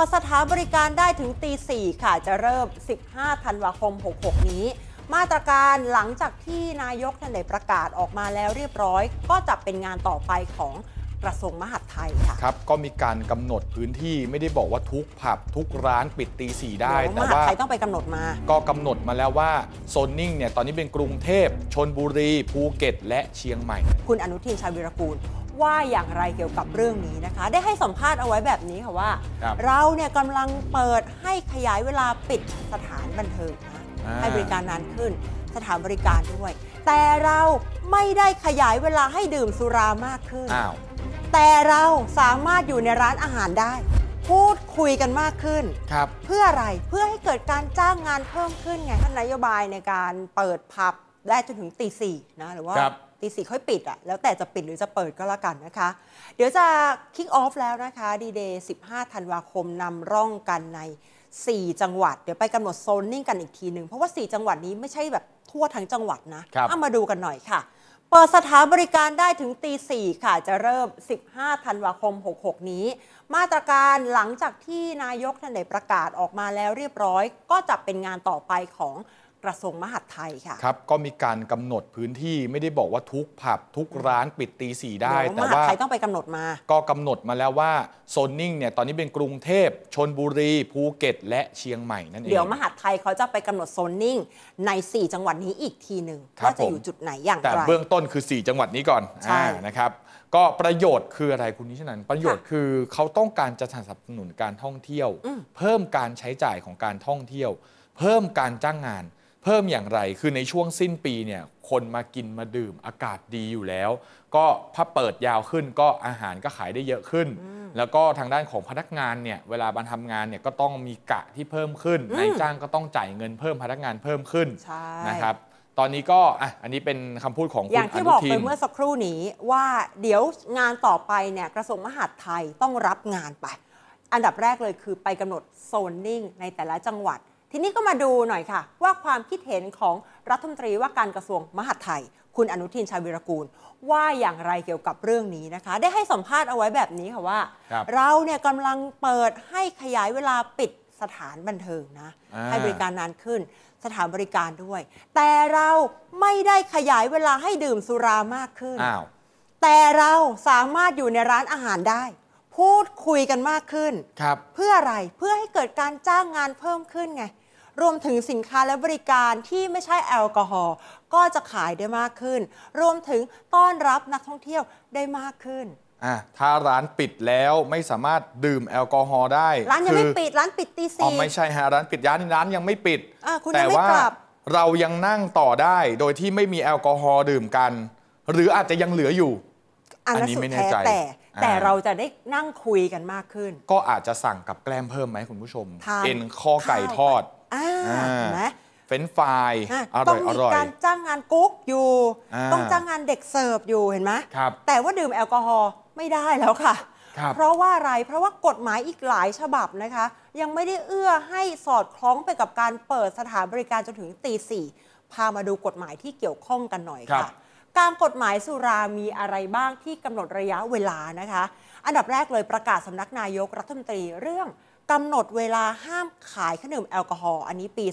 ิดสถานบริการได้ถึงตี4ค่ะจะเริ่ม 15 ธันวาคม 66 นี้ มาตรการหลังจากที่นายกท่านได้ประกาศออกมาแล้วเรียบร้อย ก็จะเป็นงานต่อไปของกระทรวงมหาดไทยค่ะครับก็มีการกำหนดพื้นที่ไม่ได้บอกว่าทุกผับทุกร้านปิดตีสี่ได้แต่ว่าไทยต้องไปกำหนดมา ก็กำหนดมาแล้วว่าโซนนิ่งเนี่ยตอนนี้เป็นกรุงเทพชนบุรี ภูเก็ต และเชียงใหม่ คุณอนุทินชาญวิรกูลว่าอย่างไรเกี่ยวกับเรื่องนี้นะคะ ได้ให้สัมภาษณ์เอาไว้แบบนี้ค่ะว่ารเราเนี่ยกำลังเปิดให้ขยายเวลาปิดสถานบันเทิงนะให้บริการนานขึ้น สถานบริการด้วย แต่เราไม่ได้ขยายเวลาให้ดื่มสุรามากขึ้น แต่เราสามารถอยู่ในร้านอาหารได้ พูดคุยกันมากขึ้นครับ เพื่ออะไรเพื่อให้เกิดการจ้างงานเพิ่มขึ้นไงท่านนโยบายในการเปิดผับได้จนถึงตีสี่นะหรือว่าตีสี่ค่อยปิดอะแล้วแต่จะปิดหรือจะเปิดก็แล้วกันนะคะ เดี๋ยวจะคิกออฟแล้วนะคะ ดีเดย์15ธันวาคมนำร่องกันใน 4 จังหวัดเดี๋ยวไปกำหนดโซนนิ่งกันอีกทีหนึ่งเพราะว่า 4 จังหวัดนี้ไม่ใช่แบบทั่วทั้งจังหวัดนะเอามาดูกันหน่อยค่ะเปิดสถานบริการได้ถึงตีสี่ค่ะจะเริ่ม 15ธันวาคม 66 นี้ มาตรการหลังจากที่นายกท่านได้ประกาศออกมาแล้วเรียบร้อย ก็จะเป็นงานต่อไปของกระทรวงมหาดไทยค่ะครับก็มีการกำหนดพื้นที่ไม่ได้บอกว่าทุกผับทุกร้านปิดตีสี่ได้แต่ว่าไทยต้องไปกำหนดมา ก็กำหนดมาแล้วว่าโซนนิ่งเนี่ยตอนนี้เป็นกรุงเทพ ชนบุรี ภูเก็ต และเชียงใหม่ นั่นเองเดี๋ยวมหาดไทยเขาจะไปกำหนดโซนนิ่งใน 4 จังหวัดนี้อีกทีหนึ่งว่าจะอยู่จุดไหนอย่างไรแต่เบื้องต้นคือ 4 จังหวัดนี้ก่อนใช่นะครับก็ประโยชน์คืออะไรคุณนิชนันประโยชน์คือเขาต้องการจะสนับสนุนการท่องเที่ยว เพิ่มการใช้จ่ายของการท่องเที่ยว เพิ่มการจ้างงานเพิ่มอย่างไร คือในช่วงสิ้นปีเนี่ย คนมากินมาดื่มอากาศดีอยู่แล้ว ก็ถ้าเปิดยาวขึ้น ก็อาหารก็ขายได้เยอะขึ้น แล้วก็ทางด้านของพนักงานเนี่ยเวลาบันทำงานเนี่ยก็ต้องมีกะที่เพิ่มขึ้นนายจ้างก็ต้องจ่ายเงินเพิ่มพนักงานเพิ่มขึ้นนะครับ ตอนนี้ก็อ่ะอันนี้เป็นคำพูดของคุณอย่างที่บอกไปเมื่อสักครู่นี้ว่าเดี๋ยวงานต่อไปเนี่ยกระทรวงมหาดไทยต้องรับงานไป อันดับแรกเลยคือไปกำหนดโซนนิ่ง ในแต่ละจังหวัดทีนี้ก็มาดูหน่อยค่ะว่าความคิดเห็นของรัฐมนตรีว่าการกระทรวงมหาดไทยคุณอนุทินชาญวิรกูล ว่าอย่างไรเกี่ยวกับเรื่องนี้นะคะ ได้ให้สัมภาษณ์เอาไว้แบบนี้ค่ะว่า เราเนี่ยกำลังเปิดให้ขยายเวลาปิดสถานบันเทิงนะ ให้บริการนานขึ้นสถานบริการด้วย แต่เราไม่ได้ขยายเวลาให้ดื่มสุรามากขึ้นแต่เราสามารถอยู่ในร้านอาหารได้พูดคุยกันมากขึ้น ครับ เพื่ออะไรเพื่อให้เกิดการจ้างงานเพิ่มขึ้นไงรวมถึงสินค้าและบริการที่ไม่ใช่แอลกอฮอล์ก็จะขายได้มากขึ้น รวมถึงต้อนรับนักท่องเที่ยวได้มากขึ้น อ่ะ ถ้าร้านปิดแล้วไม่สามารถดื่มแอลกอฮอล์ได้ร้านยังไม่ปิดร้านปิดตีอ๋อสี่ไม่ใช่ฮะร้านปิดร้านร้านยังไม่ปิดอ่ะคุณแต่ว่าเรายังนั่งต่อได้โดยที่ไม่มีแอลกอฮอล์ดื่มกัน หรืออาจจะยังเหลืออยู่อันนี้ไม่แน่ใจแต่แต่เราจะได้นั่งคุยกันมากขึ้น ก็อาจจะสั่งกับแกล้มเพิ่มไหมคุณผู้ชมเอ็นข้อไก่ทอดอ่าไหมเฟ้นฟรายอร่อยอร่อยต้องมีการจ้างงานกุ๊กอยู่ ต้องจ้างงานเด็กเสิร์ฟอยู่เห็นไหมแต่ว่าดื่มแอลกอฮอล์ไม่ได้แล้วค่ะ เพราะว่าอะไรเพราะว่ากฎหมายอีกหลายฉบับนะคะ ยังไม่ได้เอื้อให้สอดคล้องไปกับการเปิดสถานบริการจนถึงตีสี่พามาดูกฎหมายที่เกี่ยวข้องกันหน่อยค่ะตามกฎหมายสุรามีอะไรบ้างที่กำหนดระยะเวลานะคะ อันดับแรกเลยประกาศสำนักนายกรัฐมนตรีเรื่องกำหนดเวลาห้ามขายเครื่องดื่มแอลกอฮอล์อันนี้ปี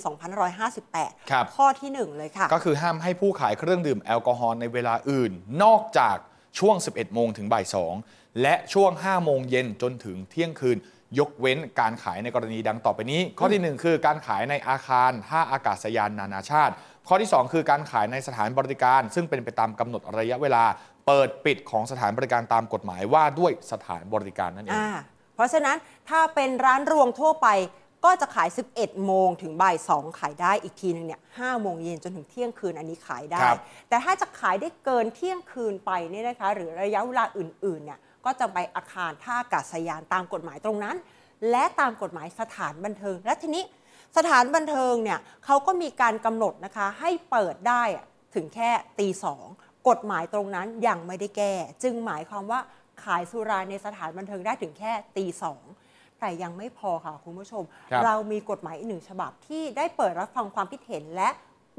2558 ข้อที่ 1 เลยค่ะ ก็คือห้ามให้ผู้ขายเครื่องดื่มแอลกอฮอล์ในเวลาอื่น นอกจากช่วง 11โมงถึงบ่าย2และช่วง 5 โมงเย็นจนถึงเที่ยงคืนยกเว้นการขายในกรณีดังต่อไปนี้ ข้อที่ 1 คือการขายในอาคารท่าอากาศยานนานาชาติข้อที่ 2 คือการขายในสถานบริการ ซึ่งเป็นไปตามกำหนดระยะเวลาเปิดปิดของสถานบริการตามกฎหมายว่าด้วยสถานบริการนั่นเอง เพราะฉะนั้นถ้าเป็นร้านรวงทั่วไป ก็จะขาย 11โมงถึงบ่าย2ขายได้อีกทีนึงเนี่ย5โมงเย็นจนถึงเที่ยงคืนอันนี้ขายได้ แต่ถ้าจะขายได้เกินเที่ยงคืนไปเนี่ยนะคะหรือระยะเวลาอื่นๆเนี่ยก็จะไปอาคารท่าอากาศยานตามกฎหมายตรงนั้น และตามกฎหมายสถานบันเทิง และทีนี้สถานบันเทิงเนี่ยเขาก็มีการกำหนดนะคะให้เปิดได้ถึงแค่ตีสองกฎหมายตรงนั้นยังไม่ได้แก้จึงหมายความว่าขายสุราในสถานบันเทิงได้ถึงแค่ตีสองแต่ยังไม่พอค่ะคุณผู้ชม เรามีกฎหมายอีกหนึ่งฉบับที่ได้เปิดรับฟังความคิดเห็นและ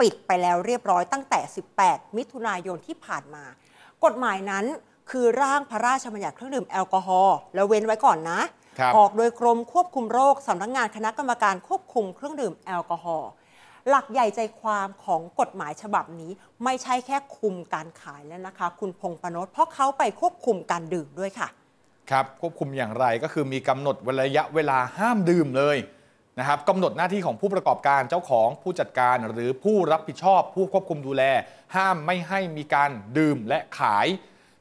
ปิดไปแล้วเรียบร้อยตั้งแต่ 18 มิถุนายนที่ผ่านมา กฎหมายนั้นคือร่างพระราชบัญญัติเครื่องดื่มแอลกอฮอล์แล้วเว้นไว้ก่อนนะออกโดยกรมควบคุมโรคสำนักงงานคณะกรรมการควบคุมเครื่องดื่มแอลกอฮอล์หลักใหญ่ใจความของกฎหมายฉบับนี้ ไม่ใช่แค่คุมการขายแล้วนะคะ คุณพงปนศเพราะเขาไปควบคุมการดื่มด้วยค่ะ ครับควบคุมอย่างไรก็คือมีกำหนดระยะเวลาห้ามดื่มเลยนะครับกำหนดหน้าที่ของผู้ประกอบการเจ้าของผู้จัดการ หรือผู้รับผิดชอบผู้ควบคุมดูแล ห้ามไม่ให้มีการดื่มและขาย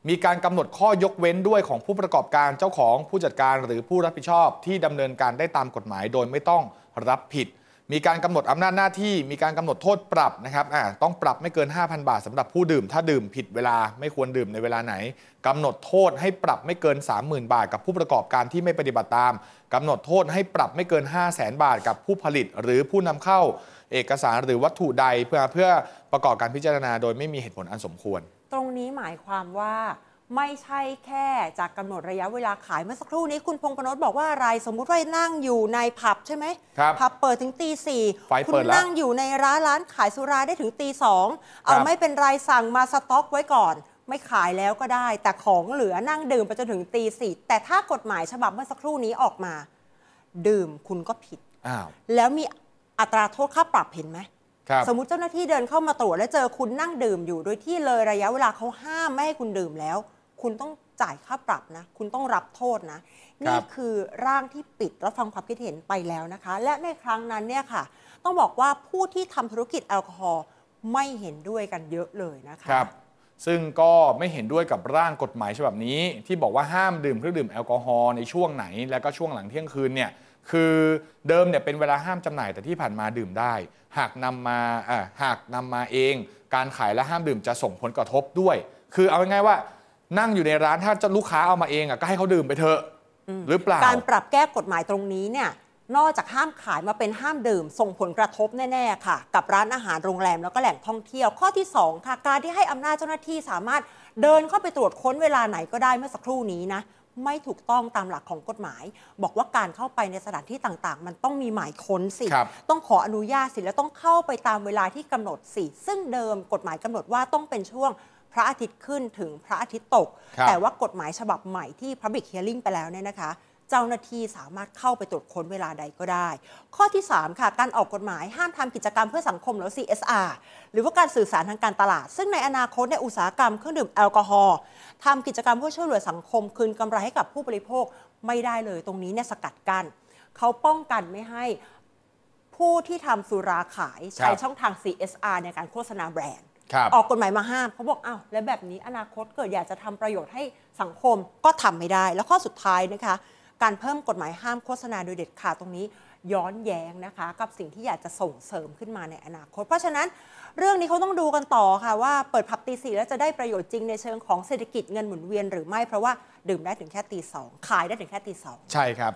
มีการกำหนดข้อยกเว้นด้วยของผู้ประกอบการ เจ้าของผู้จัดการ หรือผู้รับผิดชอบที่ดำเนินการได้ตามกฎหมาย โดยไม่ต้องรับผิด มีการกำหนดอำนาจหน้าที่ มีการกำหนดโทษปรับนะครับ ต้องปรับไม่เกิน 5,000 บาทสำหรับผู้ดื่มถ้าดื่มผิดเวลาไม่ควรดื่มในเวลาไหน กำหนดโทษให้ปรับไม่เกิน 30,000 บาทกับ ผู้ประกอบการที่ไม่ปฏิบัติตาม กำหนดโทษให้ปรับไม่เกิน5 0 0แสนบาทกับผู้ผลิต หรือผู้นำเข้า เอกสารหรือวัตถุใด เพื่อเพื่อประกอบการพิจารณาโดยไม่มีเหตุผลอันสมควรตรงนี้หมายความว่าไม่ใช่แค่จากกำหนดระยะเวลาขายเมื่อสักครู่นี้ คุณพงพนศบอกว่า อะไร สมมุติว่านั่งอยู่ในผับใช่ไหมครับผับเปิดถึงตีสี่คุณนั่งอยู่ในร้านร้านขายสุราได้ถึงตีสองเอาไม่เป็นไรสั่งมาสต็อกไว้ก่อน ไม่ขายแล้วก็ได้ แต่ของเหลือนั่งดื่มไปจนถึงตีสี่แต่ถ้ากฎหมายฉบับเมื่อสักครู่นี้ออกมา ดื่มคุณก็ผิดแล้วมีอัตราโทษค่าปรับเห็นไหมสมมติเจ้าหน้าที่เดินเข้ามาตรวจ แล้วเจอคุณนั่งดื่มอยู่โดยที่เลยระยะเวลาเขาห้ามไม่ให้คุณดื่มแล้ว คุณต้องจ่ายค่าปรับนะ คุณต้องรับโทษนะ นี่คือร่างที่ปิดรับฟังความคิดเห็นไปแล้วนะคะ และในครั้งนั้นเนี่ยค่ะ ต้องบอกว่าผู้ที่ทำธุรกิจแอลกอฮอล์ไม่เห็นด้วยกันเยอะเลยนะคะซึ่งก็ไม่เห็นด้วยกับร่างกฎหมายฉบับนี้ ที่บอกว่าห้ามดื่มเครื่องดื่มแอลกอฮอล์ในช่วงไหนและก็ช่วงหลังเที่ยงคืนเนี่ย คือเดิมเนี่ยเป็นเวลาห้ามจำหน่ายแต่ที่ผ่านมาดื่มได้ หากนำมาหากนำมาเองการขายและห้ามดื่มจะส่งผลกระทบด้วย คือเอาง่ายๆว่านั่งอยู่ในร้านถ้าจะลูกค้าเอามาเองอ่ะก็ให้เขาดื่มไปเถอะหรือเปล่าการปรับแก้กฎหมายตรงนี้เนี่ยนอกจากห้ามขายมาเป็นห้ามดื่มส่งผลกระทบแน่ ๆค่ะ กับร้านอาหารโรงแรมแล้วก็แหล่งท่องเที่ยวข้อที่ 2 ค่ะ การที่ให้ อำนาจเจ้าหน้าที่สามารถเดินเข้าไปตรวจค้นเวลาไหนก็ได้เมื่อสักครู่นี้นะ ไม่ถูกต้องตามหลักของกฎหมาย บอกว่าการเข้าไปในสถานที่ต่างๆ มันต้องมีหมายค้นสิ ต้องขออนุญาตสิแล้วต้องเข้าไปตามเวลาที่กำหนดสิ ซึ่งเดิมกฎหมายกำหนดว่าต้องเป็นช่วงพระอาทิตย์ขึ้นถึงพระอาทิตย์ตก แต่ว่ากฎหมายฉบับใหม่ที่พระบิ๊กเฮลิ่งไปแล้วเนี่ยนะคะเจ้าหน้าที่สามารถเข้าไปตรวจค้นเวลาใดก็ได้ ข้อที่ 3 ค่ะ การออกกฎหมายห้ามทำกิจกรรมเพื่อสังคมหรือ CSR หรือว่าการสื่อสารทางการตลาด ซึ่งในอนาคต ในอุตสาหกรรมเครื่องดื่มแอลกอฮอล์ทำกิจกรรมเพื่อช่วยเหลือสังคม คืนกำไรให้กับผู้บริโภคไม่ได้เลย ตรงนี้เนี่ยสกัดกัน้นเขาป้องกันไม่ให้ผู้ที่ทำสุราขายใช้ช่องทาง CSR ในการโฆษณาแบรนด์ ออกกฎหมายมาห้ามเขาบอกอ้าวแล้วแบบนี้อนาคตเกิดอยากจะทำประโยชน์ให้สังคมก็ทำไม่ได้ แล้วข้อสุดท้ายนะคะการเพิ่มกฎหมายห้ามโฆษณาโดยเด็ดขาดตรงนี้ ย้อนแย้งนะคะกับสิ่งที่อยากจะส่งเสริมขึ้นมาในอนาคต เพราะฉะนั้นเรื่องนี้เขาต้องดูกันต่อค่ะว่าเปิดผับตีสี่แล้วจะได้ประโยชน์จริงในเชิงของเศรษฐกิจเงินหมุนเวียนหรือไม่เพราะว่าดื่มได้ถึงแค่ตีสองขายได้ถึงแค่ตีสองใช่ครับ